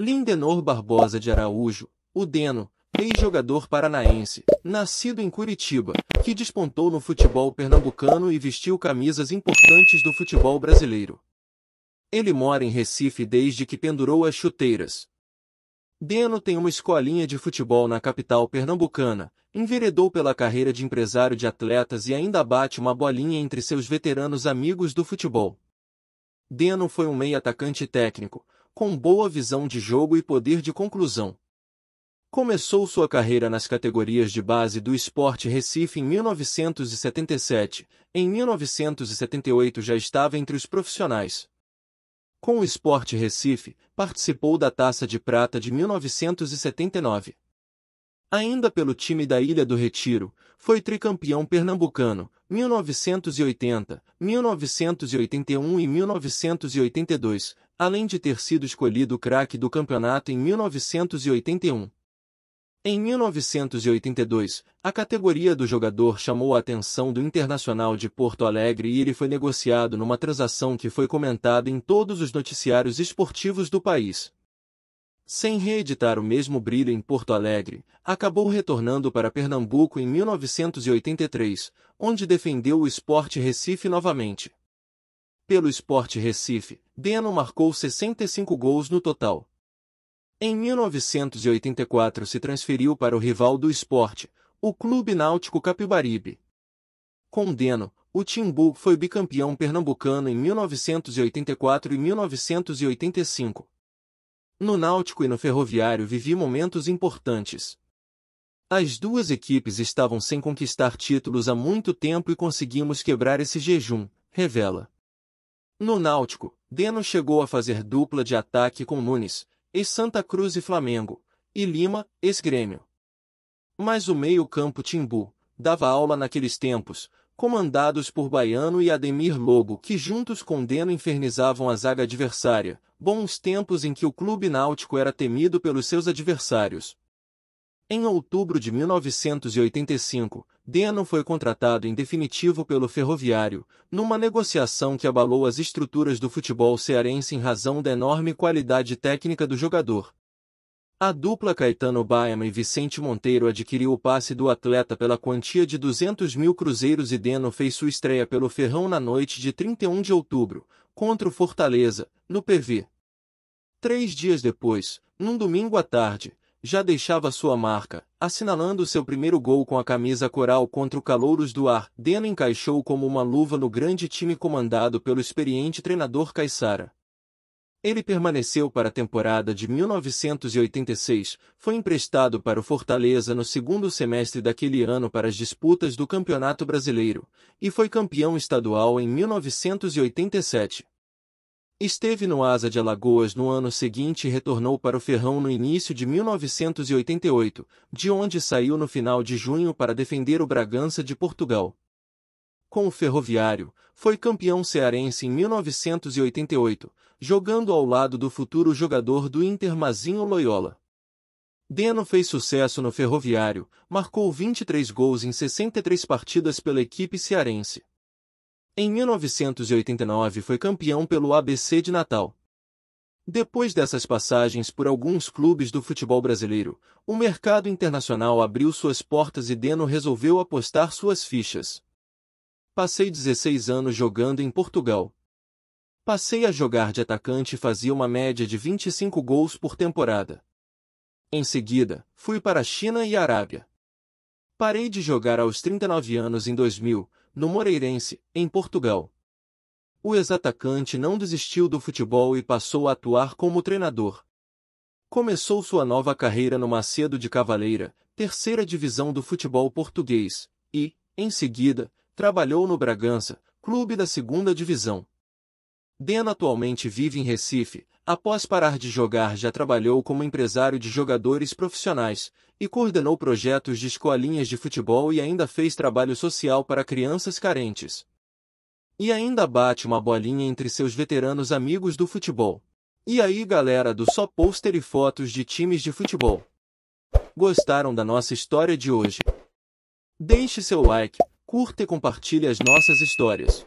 Lindenor Barbosa de Araújo, o Deno, ex-jogador paranaense, nascido em Curitiba, que despontou no futebol pernambucano e vestiu camisas importantes do futebol brasileiro. Ele mora em Recife desde que pendurou as chuteiras. Deno tem uma escolinha de futebol na capital pernambucana, enveredou pela carreira de empresário de atletas e ainda bate uma bolinha entre seus veteranos amigos do futebol. Deno foi um meio atacante técnico, com boa visão de jogo e poder de conclusão. Começou sua carreira nas categorias de base do Esporte Recife em 1977. Em 1978 já estava entre os profissionais. Com o Esporte Recife, participou da Taça de Prata de 1979. Ainda pelo time da Ilha do Retiro, foi tricampeão pernambucano 1980, 1981 e 1982, além de ter sido escolhido craque do campeonato em 1981. Em 1982, a categoria do jogador chamou a atenção do Internacional de Porto Alegre e ele foi negociado numa transação que foi comentada em todos os noticiários esportivos do país sem reeditar o mesmo brilho em Porto Alegre, acabou retornando para Pernambuco em 1983, onde defendeu o Esporte Recife novamente. Pelo Esporte Recife, Deno marcou 65 gols no total. Em 1984 se transferiu para o rival do esporte, o Clube Náutico Capibaribe. Com Deno, o Timbu foi bicampeão pernambucano em 1984 e 1985 no Náutico e no Ferroviário vivi momentos importantes. As duas equipes estavam sem conquistar títulos há muito tempo e conseguimos quebrar esse jejum, revela. No Náutico, Deno chegou a fazer dupla de ataque com Nunes, ex-Santa Cruz e Flamengo, e Lima, ex-Grêmio. Mas o meio-campo Timbu dava aula naqueles tempos, comandados por Baiano e Ademir Lobo que juntos com Deno infernizavam a zaga adversária, bons tempos em que o clube náutico era temido pelos seus adversários. Em outubro de 1985, Deno foi contratado em definitivo pelo Ferroviário, numa negociação que abalou as estruturas do futebol cearense em razão da enorme qualidade técnica do jogador. A dupla Caetano Baema e Vicente Monteiro adquiriu o passe do atleta pela quantia de 200 mil cruzeiros e Deno fez sua estreia pelo Ferrão na noite de 31 de outubro, contra o Fortaleza, no PV. Três dias depois, num domingo à tarde, já deixava sua marca, assinalando seu primeiro gol com a camisa coral contra o Calouros do Ar. Deno encaixou como uma luva no grande time comandado pelo experiente treinador Caixara. Ele permaneceu para a temporada de 1986, foi emprestado para o Fortaleza no segundo semestre daquele ano para as disputas do Campeonato Brasileiro e foi campeão estadual em 1987. Esteve no Asa de Alagoas no ano seguinte e retornou para o Ferrão no início de 1988, de onde saiu no final de junho para defender o Bragança de Portugal. Com o Ferroviário, foi campeão cearense em 1988, jogando ao lado do futuro jogador do Inter Mazinho Loyola. Deno fez sucesso no Ferroviário, marcou 23 gols em 63 partidas pela equipe cearense. Em 1989 foi campeão pelo ABC de Natal. Depois dessas passagens por alguns clubes do futebol brasileiro, o mercado internacional abriu suas portas e Deno resolveu apostar suas fichas. Passei 16 anos jogando em Portugal, Passei a jogar de atacante e fazia uma média de 25 gols por temporada. Em seguida, fui para a China e a Arábia. Parei de jogar aos 39 anos em 2000, no Moreirense, em Portugal. O ex-atacante não desistiu do futebol e passou a atuar como treinador. Começou sua nova carreira no Macedo de Cavaleira, terceira divisão do futebol português, e, em seguida, trabalhou no Bragança, clube da segunda divisão. Dena atualmente vive em Recife, após parar de jogar já trabalhou como empresário de jogadores profissionais e coordenou projetos de escolinhas de futebol e ainda fez trabalho social para crianças carentes. E ainda bate uma bolinha entre seus veteranos amigos do futebol. E aí galera do Só Pôster e Fotos de Times de Futebol. Gostaram da nossa história de hoje? Deixe seu like, curta e compartilhe as nossas histórias.